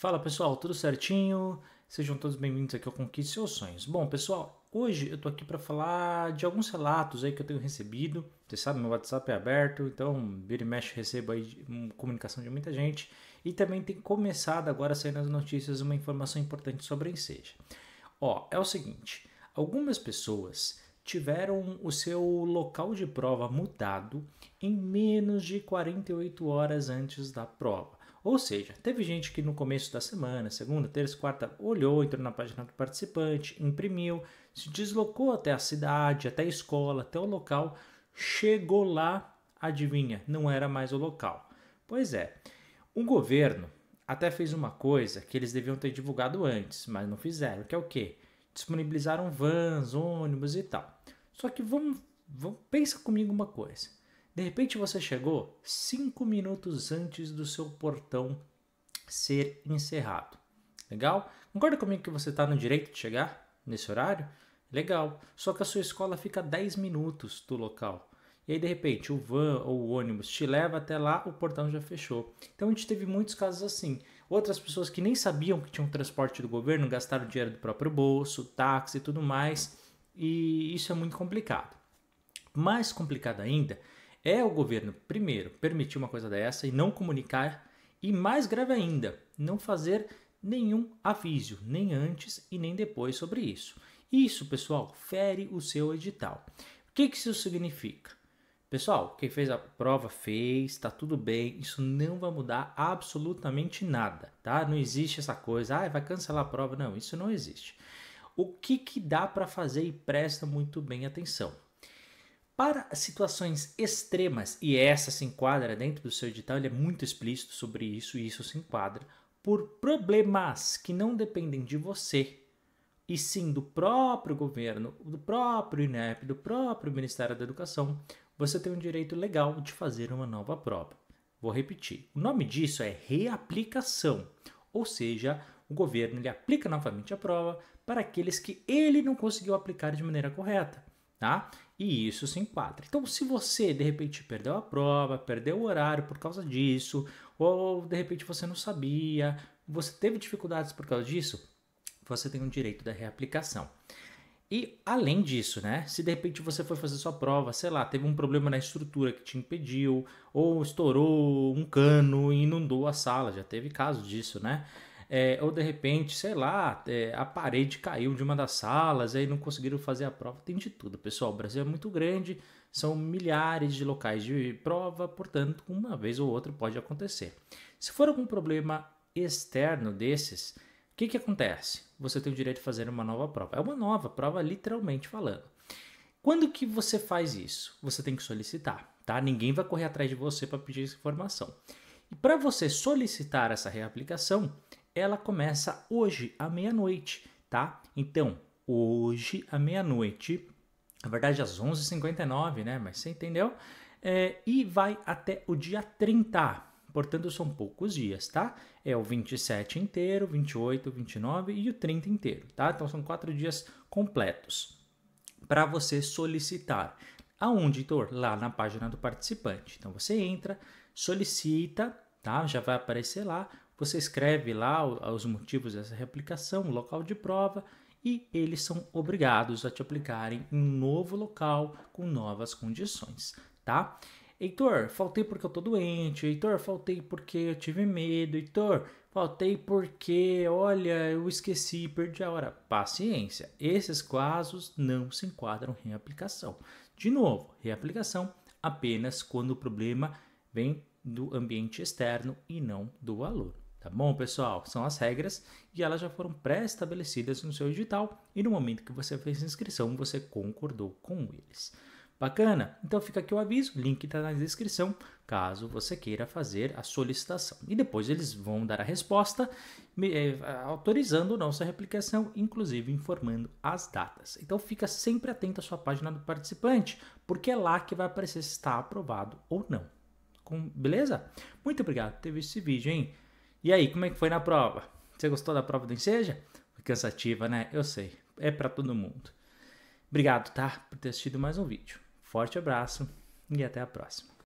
Fala pessoal, tudo certinho? Sejam todos bem-vindos aqui ao Conquiste Seus Sonhos. Bom, pessoal, hoje eu tô aqui para falar de alguns relatos aí que eu tenho recebido. Você sabe, meu WhatsApp é aberto, então vira e mexe recebo aí hum, comunicação de muita gente. E também tem começado agora a sair nas notícias uma informação importante sobre a Enseja. Ó, é o seguinte, algumas pessoas tiveram o seu local de prova mudado em menos de 48 horas antes da prova. Ou seja, teve gente que no começo da semana, segunda, terça, quarta, olhou, entrou na página do participante, imprimiu, se deslocou até a cidade, até a escola, até o local, chegou lá, adivinha, não era mais o local. Pois é, o governo até fez uma coisa que eles deviam ter divulgado antes, mas não fizeram, que é o quê? Disponibilizaram vans, ônibus e tal. Só que vamos, vamos pensa comigo uma coisa. De repente você chegou cinco minutos antes do seu portão ser encerrado. Legal? Concorda comigo que você está no direito de chegar nesse horário? Legal. Só que a sua escola fica 10 minutos do local. E aí, de repente, o van ou o ônibus te leva até lá, o portão já fechou. Então a gente teve muitos casos assim. Outras pessoas que nem sabiam que tinham transporte do governo gastaram dinheiro do próprio bolso, táxi e tudo mais. E isso é muito complicado. Mais complicado ainda é o governo, primeiro, permitir uma coisa dessa e não comunicar, e mais grave ainda, não fazer nenhum aviso, nem antes e nem depois sobre isso. Isso, pessoal, fere o seu edital. O que, que isso significa? Pessoal, quem fez a prova fez, tá tudo bem, isso não vai mudar absolutamente nada, tá? Não existe essa coisa, ah, vai cancelar a prova, não, isso não existe. O que, que dá para fazer e presta muito bem atenção. Para situações extremas, e essa se enquadra dentro do seu edital, ele é muito explícito sobre isso, e isso se enquadra por problemas que não dependem de você, e sim do próprio governo, do próprio INEP, do próprio Ministério da Educação, você tem o um direito legal de fazer uma nova prova. Vou repetir. O nome disso é reaplicação, ou seja, o governo ele aplica novamente a prova para aqueles que ele não conseguiu aplicar de maneira correta tá? E isso se enquadra. Então, se você de repente perdeu a prova, perdeu o horário por causa disso, ou de repente você não sabia, você teve dificuldades por causa disso, você tem um direito da reaplicação. E além disso, né? Se de repente você foi fazer sua prova, sei lá, teve um problema na estrutura que te impediu, ou estourou um cano e inundou a sala, já teve caso disso, né? É, ou de repente, sei lá, é, a parede caiu de uma das salas, aí não conseguiram fazer a prova. Tem de tudo, pessoal. O Brasil é muito grande, são milhares de locais de prova, portanto, uma vez ou outra pode acontecer. Se for algum problema externo desses, o que, que acontece? Você tem o direito de fazer uma nova prova. É uma nova prova, literalmente falando. Quando que você faz isso? Você tem que solicitar, tá? Ninguém vai correr atrás de você para pedir essa informação. E para você solicitar essa reaplicação, ela começa hoje à meia-noite, tá? Então, hoje à meia-noite, na verdade às 11h59, né? Mas você entendeu? É, e vai até o dia 30. Portanto, são poucos dias, tá? É o 27 inteiro, 28, 29 e o 30 inteiro, tá? Então são quatro dias completos para você solicitar. Aonde, Heitor? Lá na página do participante. Então você entra, solicita, tá? Já vai aparecer lá você escreve lá os motivos dessa reaplicação, o local de prova, e eles são obrigados a te aplicarem um novo local com novas condições, tá? Heitor, faltei porque eu tô doente. Heitor, faltei porque eu tive medo. Heitor, faltei porque, olha, eu esqueci, perdi a hora. Paciência, esses casos não se enquadram em reaplicação. De novo, reaplicação apenas quando o problema vem do ambiente externo e não do aluno. Tá bom, pessoal? São as regras e elas já foram pré-estabelecidas no seu edital e no momento que você fez a inscrição, você concordou com eles. Bacana? Então fica aqui o aviso, o link está na descrição, caso você queira fazer a solicitação. E depois eles vão dar a resposta, eh, autorizando ou não sua replicação, inclusive informando as datas. Então fica sempre atento à sua página do participante, porque é lá que vai aparecer se está aprovado ou não. Com, beleza? Muito obrigado por ter visto esse vídeo, hein? E aí, como é que foi na prova? Você gostou da prova do Enseja? Foi cansativa, né? Eu sei. É para todo mundo. Obrigado, tá? Por ter assistido mais um vídeo. Forte abraço e até a próxima.